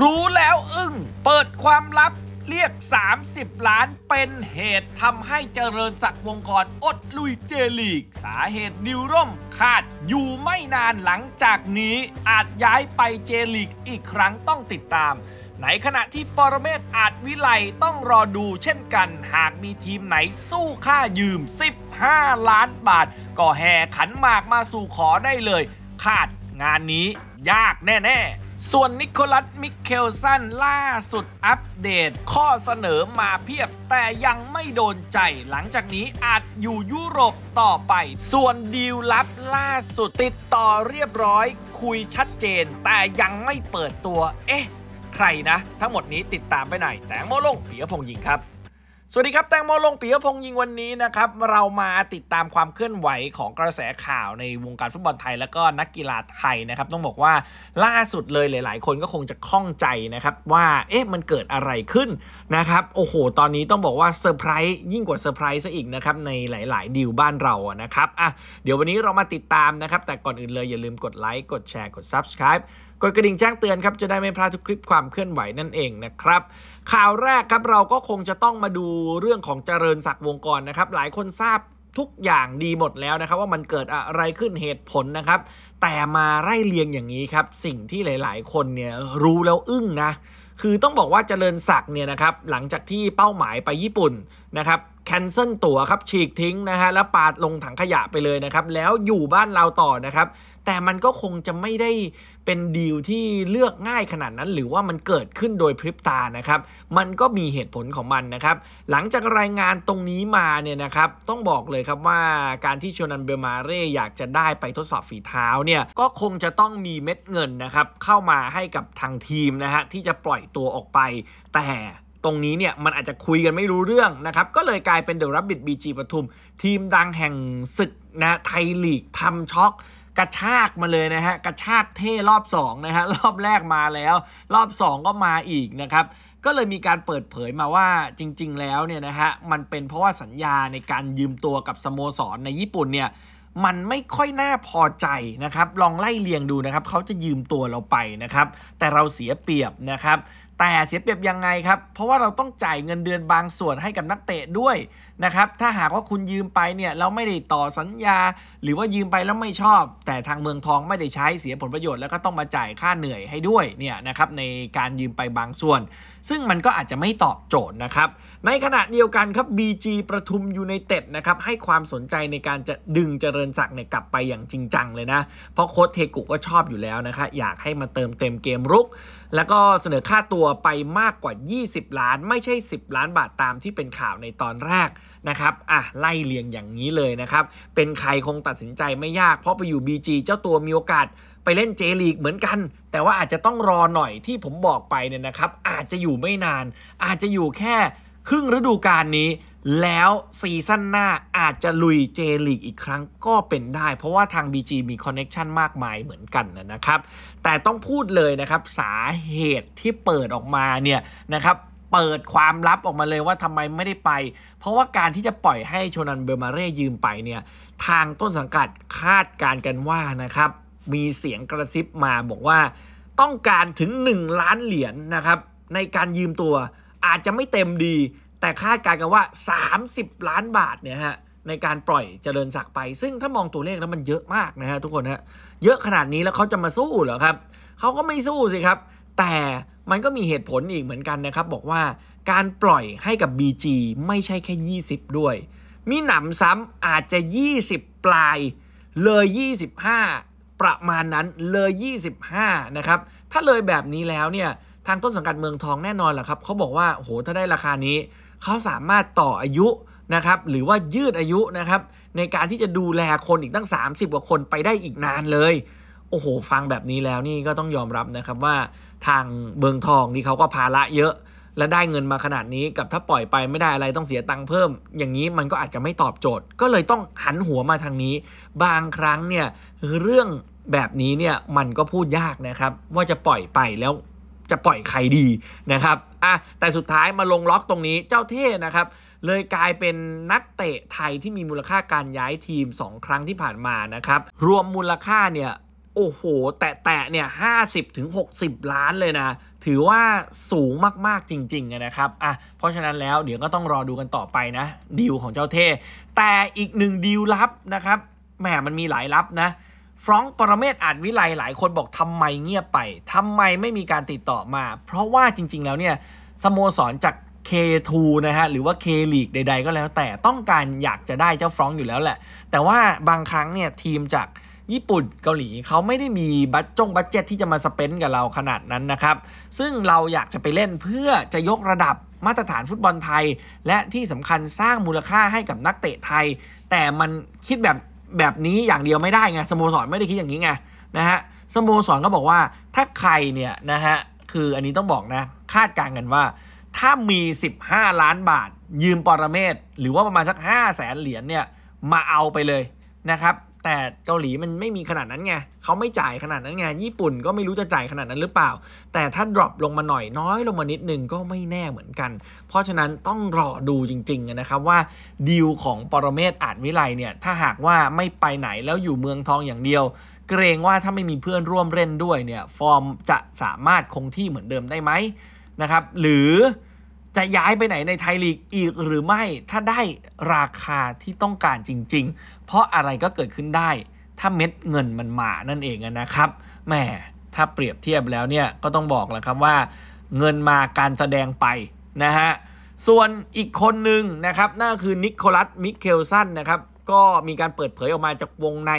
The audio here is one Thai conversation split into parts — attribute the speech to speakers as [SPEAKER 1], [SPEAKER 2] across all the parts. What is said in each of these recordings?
[SPEAKER 1] รู้แล้วอึง้งเปิดความลับเรียก 30 ล้านเป็นเหตุทำให้เจริญศักดิ์วงกรอดลุยเจลีก สาเหตุดิวร่มขาดอยู่ไม่นานหลังจากนี้ อาจย้ายไปเจลีกอีกครั้งต้องติดตามในขณะที่ปรเมศอาจวิไลต้องรอดูเช่นกัน หากมีทีมไหนสู้ค่ายืม 15 ล้านบาท ก็แห่ขันหมากมาสู่ขอได้เลย ขาดงานนี้ยากแน่ ๆ ส่วน นิโคลัส มิเคลสันล่าสุดอัปเดตข้อเสนอมาเพียบ แต่ยังไม่โดนใจ หลังจากนี้อาจอยู่ยุโรปต่อไป ส่วนดีลลับล่าสุด ติดต่อเรียบร้อย คุยชัดเจน แต่ยังไม่เปิดตัวเอ๊ะ ใครนะ ทั้งหมดนี้ติดตามไปไหน แต่โมลงเปียพงยิงครับสวัสดีครับ แตงโมลงปียพงษ์ยิงวันนี้นะครับ เรามาติดตามความเคลื่อนไหวของกระแสข่าวในวงการฟุตบอลไทยแล้วก็นักกีฬาไทยนะครับต้องบอกว่าล่าสุดเลยหลาย ๆ คนก็คงจะคล่องใจนะครับว่าเอ๊ะมันเกิดอะไรขึ้นนะครับโอ้โห ตอนนี้ต้องบอกว่าเซอร์ไพรส์ยิ่งกว่าเซอร์ไพรส์ซะอีกนะครับในหลาย ๆดีลบ้านเราอะนะครับอ่ะเดี๋ยววันนี้เรามาติดตามนะครับแต่ก่อนอื่นเลยอย่าลืมกดไลค์กดแชร์กด subscribe กดกระดิ่งแจ้งเตือนครับจะได้ไม่พลาดทุกคลิปความเคลื่อนไหวนั่นเองนะครับ ข่าวแรกครับเราก็คงจะต้องมาดูเรื่องของเจริญศักดิ์วงกรนะครับหลายคนทราบทุกอย่างดีหมดแล้วนะครับ ว่ามันเกิดอะไรขึ้นเหตุผลนะครับ แต่มาไล่เลียงอย่างนี้ครับสิ่งที่หลาย ๆ คนเนี่ยรู้แล้วอึ้งนะคือต้องบอกว่าเจริญศักดิ์เนี่ยนะครับ หลังจากที่เป้าหมายไปญี่ปุ่นนะครับแคนเซิลตั๋วครับฉีกทิ้งนะฮะแล้วปาดลงถังขยะไปเลยนะครับ แล้วอยู่บ้านเราต่อนะครับ แต่มันก็คงจะไม่ได้เป็นดีลที่เลือกง่ายขนาดนั้น หรือว่ามันเกิดขึ้นโดยพริบตานะครับ มันก็มีเหตุผลของมันนะครับ หลังจากรายงานตรงนี้มาเนี่ยนะครับต้องบอกเลยครับว่าการที่โชนันเบลมาเร่อยากจะได้ไปทดสอบฝีเท้าเนี่ยก็คงจะต้องมีเม็ดเงินนะครับเข้ามาให้กับทางทีมนะฮะที่จะปล่อยตัวออกไปแต่ตรงนี้เนี่ยมันอาจจะคุยกันไม่รู้เรื่องนะครับ ก็เลยกลายเป็นเดอะรับบิดบีจีปทุม ทีมดังแห่งศึกนะไทยลีกทำช็อก กระชากมาเลยนะฮะกระชากเท่รอบ2นะฮะรอบแรกมาแล้ว รอบ2ก็มาอีกนะครับก็เลยมีการเปิดเผยมาว่าจริงๆแล้วเนี่ยนะฮะมันเป็นเพราะว่าสัญญาในการยืมตัวกับสโมสรในญี่ปุ่นเนี่ยมันไม่ค่อยน่าพอใจนะครับ ลองไล่เลียงดูนะครับเขาจะยืมตัวเราไปนะครับ แต่เราเสียเปรียบนะครับแต่เสียเปรียบยังไงครับ เพราะว่าเราต้องจ่ายเงินเดือนบางส่วนให้กับนักเตะด้วยนะครับ ถ้าหากว่าคุณยืมไปเนี่ยเราไม่ได้ต่อสัญญา หรือว่ายืมไปแล้วไม่ชอบ แต่ทางเมืองทองไม่ได้ใช้เสียผลประโยชน์แล้วก็ต้องมาจ่ายค่าเหนื่อยให้ด้วยเนี่ยนะครับในการยืมไปบางส่วน ซึ่งมันก็อาจจะไม่ตอบโจทย์นะครับ ในขณะเดียวกันครับ BG ประทุมอยู่ในเต็ดนะครับให้ความสนใจในการจะดึงเจริญศักดิ์เนี่ยกลับไปอย่างจริงจังเลยนะเพราะโค้ชเทกุก็ชอบอยู่แล้วนะคะอยากให้มาเติมเต็มเกมรุก แล้วก็เสนอค่าตัววไปมากกว่า 20 ล้าน ไม่ใช่ 10 ล้านบาท ตามที่เป็นข่าวในตอนแรก นะครับ อ่ะ ไล่เลียงอย่างนี้เลยนะครับ เป็นใครคงตัดสินใจไม่ยาก เพราะไปอยู่ BG เจ้าตัวมีโอกาส ไปเล่นเจลีก เหมือนกัน แต่ว่าอาจจะต้องรอหน่อยที่ผมบอกไปเนี่ยนะครับ อาจจะอยู่ไม่นาน อาจจะอยู่แค่ครึ่งฤดูกาลนี้แล้วซีซั่นหน้าอาจจะลุยเจลีก อีกครั้งก็เป็นได้ เพราะว่าทาง BG มีคอนเน็ชันมากมายเหมือนกันนะครับ แต่ต้องพูดเลยนะครับสาเหตุที่เปิดออกมาเนี่ยนะครับเปิดความลับออกมาเลยว่าทำไมไม่ได้ไป เพราะว่าการที่จะปล่อยให้ชนันเบลมาเร่ ยืมไปเนี่ยทางต้นสังกัดคาดการกันว่านะครับมีเสียงกระซิบมาบอกว่า ต้องการถึง 1 ล้านเหรียญนะครับในการยืมตัว อาจจะไม่เต็มดีแต่คาดการณ์กันว่า 30 ล้านบาทเนี่ยฮะในการปล่อยเจริญศักดิ์ไป ซึ่งถ้ามองตัวเลขแล้วมันเยอะมากนะฮะทุกคนฮะ เยอะขนาดนี้แล้วเขาจะมาสู้เหรอครับ เขาก็ไม่สู้สิครับ แต่มันก็มีเหตุผลอีกเหมือนกันนะครับบอกว่าการปล่อยให้กับ BG ไม่ใช่แค่ 20 ด้วย มีหนำซ้ำอาจจะ 20 ปลาย เลย 25 ประมาณนั้น เลย25 นะครับ ถ้าเลยแบบนี้แล้วเนี่ยทางต้นสังกัดเมืองทองแน่นอนแหละครับเขาบอกว่าโห ถ้าได้ราคานี้ เขาสามารถต่ออายุนะครับ หรือว่ายืดอายุนะครับ ในการที่จะดูแลคนอีกตั้ง 30 กว่าคนไปได้อีกนานเลย โอ้โห ฟังแบบนี้แล้วนี่ก็ต้องยอมรับนะครับว่า ทางเมืองทองนี่เขาก็ภาระเยอะและได้เงินมาขนาดนี้ กับถ้าปล่อยไปไม่ได้อะไรต้องเสียตังค์เพิ่ม อย่างนี้มันก็อาจจะไม่ตอบโจทย์ ก็เลยต้องหันหัวมาทางนี้ บางครั้งเนี่ยเรื่องแบบนี้เนี่ยมันก็พูดยากนะครับ ว่าจะปล่อยไปแล้วจะปล่อยใครดีนะครับอ่ะแต่สุดท้ายมาลงล็อกตรงนี้ เจ้าเท่นะครับ เลยกลายเป็นนักเตะไทยที่มีมูลค่าการย้ายทีม 2 ครั้งที่ผ่านมานะครับ รวมมูลค่าเนี่ย โอ้โห แตะๆเนี่ยห้าสิบถึงหกสิบล้านเลยนะ ถือว่าสูงมาก ๆ จริง ๆ นะครับอ่ะเพราะฉะนั้นแล้วเดี๋ยวก็ต้องรอดูกันต่อไปนะ ดีลของเจ้าเท่แต่อีกหนึ่งดีลลับนะครับ แหม มันมีหลายลับนะฟรองก์ปรเมศอาจวิไลหลายคนบอกทำไมเงียบไป ทำไมไม่มีการติดต่อมา เพราะว่าจริงๆแล้วเนี่ยสโมสรจาก K2 นะฮะหรือว่า K-League ใดๆก็แล้ว แต่ต้องการอยากจะได้เจ้าฟรองก์อยู่แล้วแหละ แต่ว่าบางครั้งเนี่ยทีมจากญี่ปุ่นเกาหลีเขาไม่ได้มีบัตจงบัตเจ็ตที่จะมาสเปนกับเราขนาดนั้นนะครับ ซึ่งเราอยากจะไปเล่นเพื่อจะยกระดับมาตรฐานฟุตบอลไทย และที่สำคัญสร้างมูลค่าให้กับนักเตะไทย แต่มันคิดแบบแบบนี้อย่างเดียวไม่ได้ไงสโมสรไม่ได้คิดอย่างนี้ไงนะฮะสโมสรก็บอกว่าถ้าใครเนี่ยนะฮะคืออันนี้ต้องบอกนะ คาดการณ์กันว่าถ้ามี 15 ล้านบาท ยืมปรเมศหรือว่าประมาณสัก5 0 0แสนเหรียญเนี่ยมาเอาไปเลยนะครับแต่เกาหลีมันไม่มีขนาดนั้นไงเขาไม่จ่ายขนาดนั้นไง ญี่ปุ่นก็ไม่รู้จะจ่ายขนาดนั้นหรือเปล่า แต่ถ้าดรอปลงมาหน่อยน้อยลงมานิดนึงก็ไม่แน่เหมือนกัน เพราะฉะนั้นต้องรอดูจริง ๆนะครับว่าดีลของปรเมศอาจวิไลเนี่ยถ้าหากว่าไม่ไปไหนแล้วอยู่เมืองทองอย่างเดียว เกรงว่าถ้าไม่มีเพื่อนร่วมเล่นด้วยเนี่ยฟอร์มจะสามารถคงที่เหมือนเดิมได้ไหมนะครับหรือจะย้ายไปไหนในไทยลีกอีกหรือไม่ถ้าได้ราคาที่ต้องการจริง ๆเพราะอะไรก็เกิดขึ้นได้ ถ้าเม็ดเงินมันมานั่นเองนะครับแหมถ้าเปรียบเทียบแล้วเนี่ย ก็ต้องบอกแล้วครับว่า เงินมาการแสดงไปนะฮะ ส่วนอีกคนหนึ่งนะครับนั่นคือนิโคลัสมิเคลสันนะครับก็มีการเปิดเผยออกมาจากวงใน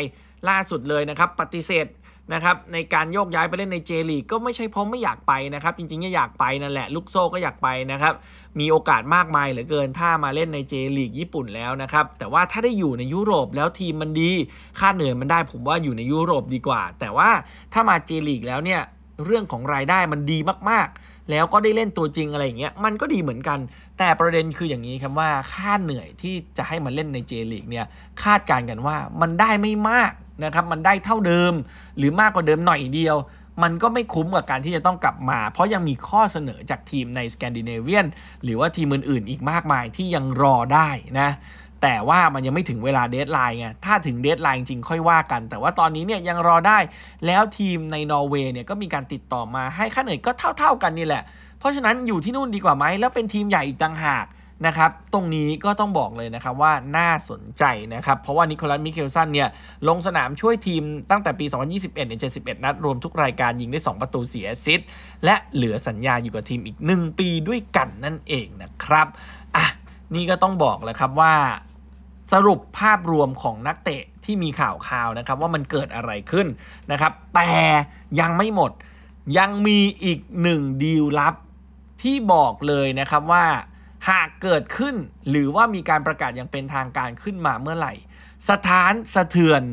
[SPEAKER 1] ล่าสุดเลยนะครับปฏิเสธนะครับในการโยกย้ายไปเล่นในเจลีกก็ไม่ใช่เพราะไม่อยากไปนะครับ จริง ๆก็อยากไปนั่นแหละลูกโซ่ก็อยากไปนะครับมีโอกาสมากมายเหลือเกินถ้ามาเล่นในเจลีกญี่ปุ่นแล้วนะครับแต่ว่าถ้าได้อยู่ในยุโรปแล้วทีมมันดีค่าเหนื่อยมันได้ผมว่าอยู่ในยุโรปดีกว่า แต่ว่าถ้ามาเจลีกแล้วเนี่ยเรื่องของรายได้มันดีมากๆ แล้วก็ได้เล่นตัวจริงอะไรอย่างเงี้ยมันก็ดีเหมือนกัน แต่ประเด็นคืออย่างนี้ครับว่า ค่าเหนื่อยที่จะให้มันเล่นในเจลีกเนี่ยคาดการณ์กันว่ามันได้ไม่มากนะครับมันได้เท่าเดิมหรือมากกว่าเดิมหน่อยเดียว มันก็ไม่คุ้มกับการที่จะต้องกลับมา เพราะยังมีข้อเสนอจากทีมในสแกนดิเนเวียนหรือว่าทีมอื่นๆ อีกมากมายที่ยังรอได้นะแต่ว่ามันยังไม่ถึงเวลาเดทไลน์ไงถ้าถึงเดทไลน์จริงค่อยว่ากัน แต่ว่าตอนนี้เนี่ยยังรอได้ แล้วทีมในนอร์เวย์เนี่ยก็มีการติดต่อมาให้ค่าเหนื่อยก็เท่าๆกันนี่แหละ เพราะฉะนั้นอยู่ที่นู่นดีกว่าไหมแล้วเป็นทีมใหญ่อีกต่างหากนะครับ ตรงนี้ก็ต้องบอกเลยนะครับว่าน่าสนใจนะครับ เพราะว่านิโคลัสมิเคลสันเนี่ยลงสนามช่วยทีมตั้งแต่ปี 2021ันี่ย71นัดรวมทุกรายการยิงได้ 2 ประตูเสียซิดและเหลือสัญญาอยู่กับทีมอีก 1 ปีด้วยกันนั่นเองนะครับอ่ะนี่ก็ต้องบอกเลยครับว่าสรุปภาพรวมของนักเตะที่มีข่าวข่าวนะครับว่ามันเกิดอะไรขึ้นนะครับแต่ยังไม่หมดยังมีอีกหนึ่งดีลลับที่บอกเลยนะครับว่าหากเกิดขึ้นหรือว่ามีการประกาศอย่างเป็นทางการขึ้นมาเมื่อไหร่ สถานสะเทือน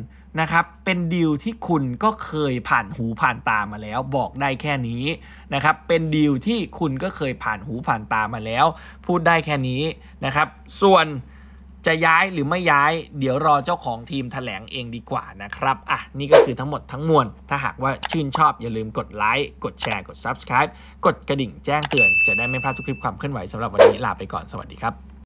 [SPEAKER 1] นะครับเป็นดีลที่คุณก็เคยผ่านหูผ่านตามาแล้ว บอกได้แค่นี้นะครับเป็นดีลที่คุณก็เคยผ่านหูผ่านตามาแล้ว พูดได้แค่นี้นะครับ ส่วนจะย้ายหรือไม่ย้าย เดี๋ยวรอเจ้าของทีมถแถลงเองดีกว่านะครับ อ่ะ นี่ก็คือทั้งหมดทั้งมวลถ้าหากว่าชื่นชอบอย่าลืมกดไลค์กดแชร์กด Subscribe กดกระดิ่งแจ้งเตือนจะได้ไม่พลาดทุกคลิปความเคลื่อนไหวสำหรับวันนี้ลาไปก่อนสวัสดีครับ